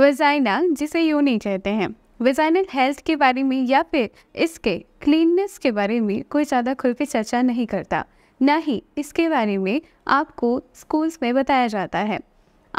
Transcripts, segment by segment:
vagina जिसे नहीं कहते हैं वेजाइनल हेल्थ के बारे में या फिर इसके क्लीननेस के बारे में कोई ज़्यादा खुल के चर्चा नहीं करता ना ही इसके बारे में आपको स्कूल्स में बताया जाता है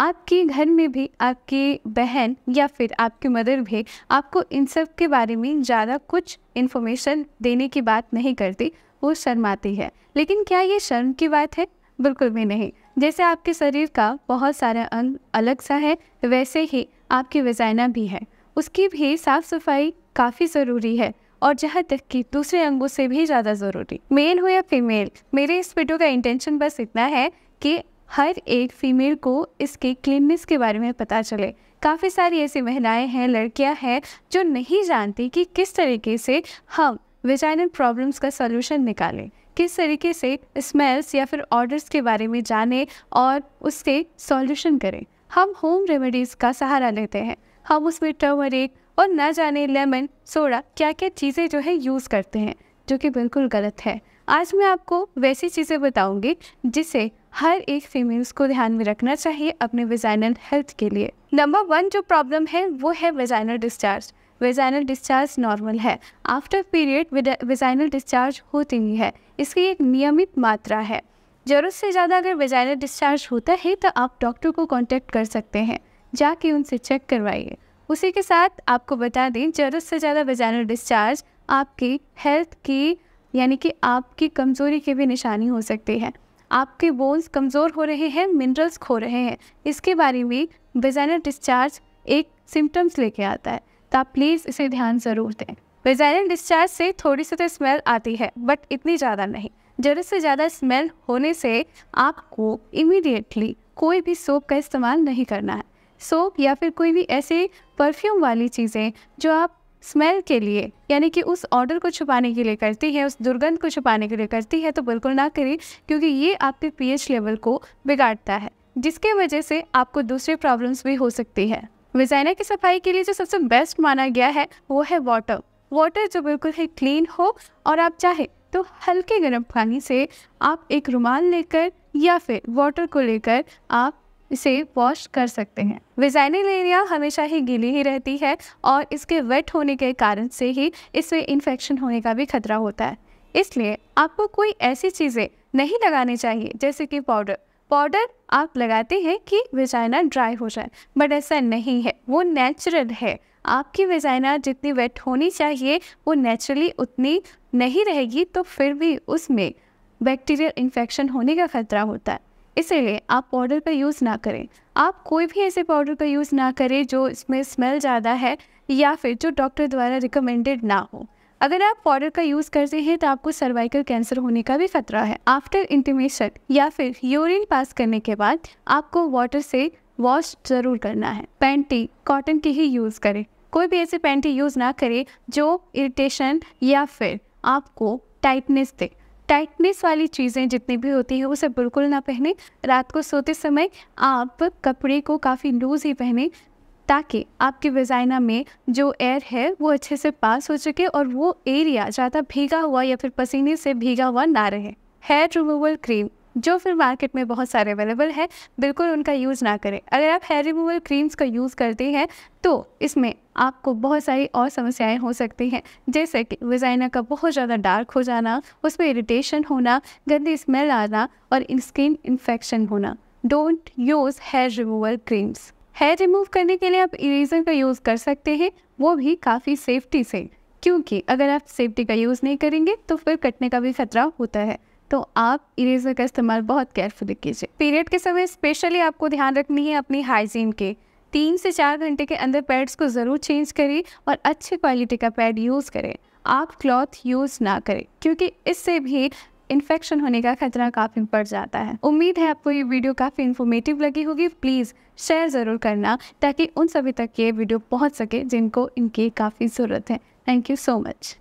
आपके घर में भी आपकी बहन या फिर आपकी मदर भी आपको इन सब के बारे में ज़्यादा कुछ इन्फॉर्मेशन देने की बात नहीं करती वो शर्माती है लेकिन क्या ये शर्म की बात है बिल्कुल भी नहीं जैसे आपके शरीर का बहुत सारा अंग अलग सा है वैसे ही आपकी वजाइना भी है उसकी भी साफ़ सफाई काफ़ी ज़रूरी है और जहाँ तक कि दूसरे अंगों से भी ज़्यादा ज़रूरी मेल हो या फीमेल मेरे इस वीडियो का इंटेंशन बस इतना है कि हर एक फीमेल को इसके क्लीननेस के बारे में पता चले काफ़ी सारी ऐसी महिलाएं हैं लड़कियां हैं जो नहीं जानती कि किस तरीके से हम वेजाइनल प्रॉब्लम्स का सोल्यूशन निकालें किस तरीके से स्मेल्स या फिर ऑर्डर्स के बारे में जाने और उसके सॉल्यूशन करें हम होम रेमेडीज़ का सहारा लेते हैं हम उसमें टर्मरिक और न जाने लेमन सोडा क्या क्या चीज़ें जो है यूज़ करते हैं जो कि बिल्कुल गलत है आज मैं आपको वैसी चीज़ें बताऊंगी जिसे हर एक फीमेल्स को ध्यान में रखना चाहिए अपने वेजाइनल हेल्थ के लिए नंबर वन जो प्रॉब्लम है वो है vaginal discharge vaginal discharge normal है आफ्टर पीरियड वेजाइनल डिस्चार्ज होती ही है इसकी एक नियमित मात्रा है ज़रूरत से ज़्यादा अगर वेजाइनल डिस्चार्ज होता है तो आप डॉक्टर को कॉन्टेक्ट कर सकते हैं जाके उनसे चेक करवाइए उसी के साथ आपको बता दें ज़रूरत से ज़्यादा वेजाइनल डिस्चार्ज आपकी हेल्थ की यानी कि आपकी कमज़ोरी की भी निशानी हो सकती है आपके बोन्स कमज़ोर हो रहे हैं मिनरल्स खो रहे हैं इसके बारे में वेजाइनल डिस्चार्ज एक सिम्टम्स लेके आता है तो आप प्लीज़ इसे ध्यान ज़रूर दें वेजाइनल डिस्चार्ज से थोड़ी सी तो स्मेल आती है बट इतनी ज़्यादा नहीं ज़रूरत से ज़्यादा स्मेल होने से आपको इमीडिएटली कोई भी सोप का इस्तेमाल नहीं करना है सोप या फिर कोई भी ऐसे परफ्यूम वाली चीज़ें जो आप स्मेल के लिए यानी कि उस ऑर्डर को छुपाने के लिए करती है उस दुर्गंध को छुपाने के लिए करती है तो बिल्कुल ना करें क्योंकि ये आपके पीएच लेवल को बिगाड़ता है जिसके वजह से आपको दूसरी प्रॉब्लम्स भी हो सकती है विजाइना की सफाई के लिए जो सबसे बेस्ट माना गया है वो है वाटर वाटर जो बिल्कुल ही क्लीन हो और आप चाहे तो हल्के गर्म पानी से आप एक रुमाल लेकर या फिर वाटर को लेकर आप इसे वॉश कर सकते हैं विजाइनल एरिया हमेशा ही गीली ही रहती है और इसके वेट होने के कारण से ही इसमें इन्फेक्शन होने का भी खतरा होता है इसलिए आपको कोई ऐसी चीज़ें नहीं लगानी चाहिए जैसे कि पाउडर पाउडर आप लगाते हैं कि वेजाइना ड्राई हो जाए बट ऐसा नहीं है वो नेचुरल है आपकी वेजाइना जितनी वेट होनी चाहिए वो नेचुरली उतनी नहीं रहेगी तो फिर भी उसमें बैक्टीरियल इन्फेक्शन होने का खतरा होता है इसलिए आप पाउडर का यूज़ ना करें आप कोई भी ऐसे पाउडर का यूज़ ना करें जो इसमें स्मेल ज़्यादा है या फिर जो डॉक्टर द्वारा रिकमेंडेड ना हो अगर आप पाउडर का यूज़ करते हैं तो आपको सर्वाइकल कैंसर होने का भी खतरा है आफ्टर इंटीमेशन या फिर यूरिन पास करने के बाद आपको वाटर से वॉश ज़रूर करना है पैंटी कॉटन की ही यूज़ करें कोई भी ऐसी पैंटी यूज़ ना करें जो इरिटेशन या फिर आपको टाइटनेस दे टाइटनेस वाली चीज़ें जितनी भी होती है उसे बिल्कुल ना पहने रात को सोते समय आप कपड़े को काफ़ी लूज़ ही पहने ताकि आपकी वजाइना में जो एयर है वो अच्छे से पास हो सके और वो एरिया ज़्यादा भीगा हुआ या फिर पसीने से भीगा हुआ ना रहे हेयर रिमूवल क्रीम जो फिर मार्केट में बहुत सारे अवेलेबल है बिल्कुल उनका यूज़ ना करें अगर आप हेयर रिमूवल क्रीम्स का यूज़ करते हैं तो इसमें आपको बहुत सारी और समस्याएं हो सकती हैं जैसे कि विजाइना का बहुत ज़्यादा डार्क हो जाना उसमें इरिटेशन होना गंदी स्मेल आना और स्किन इन्फेक्शन होना don't use hair removal creams hair remove करने के लिए आप इरेजर का यूज़ कर सकते हैं वो भी काफ़ी सेफ्टी से क्योंकि अगर आप सेफ्टी का यूज़ नहीं करेंगे तो फिर कटने का भी खतरा होता है तो आप इरेजर का इस्तेमाल बहुत केयरफुली कीजिए पीरियड के समय स्पेशली आपको ध्यान रखनी है अपनी हाइजीन के तीन से चार घंटे के अंदर पैड्स को ज़रूर चेंज करें और अच्छी क्वालिटी का पैड यूज़ करें आप क्लॉथ यूज़ ना करें क्योंकि इससे भी इन्फेक्शन होने का खतरा काफ़ी बढ़ जाता है उम्मीद है आपको ये वीडियो काफ़ी इन्फॉर्मेटिव लगी होगी प्लीज़ शेयर ज़रूर करना ताकि उन सभी तक ये वीडियो पहुंच सके जिनको इनकी काफ़ी ज़रूरत है थैंक यू सो मच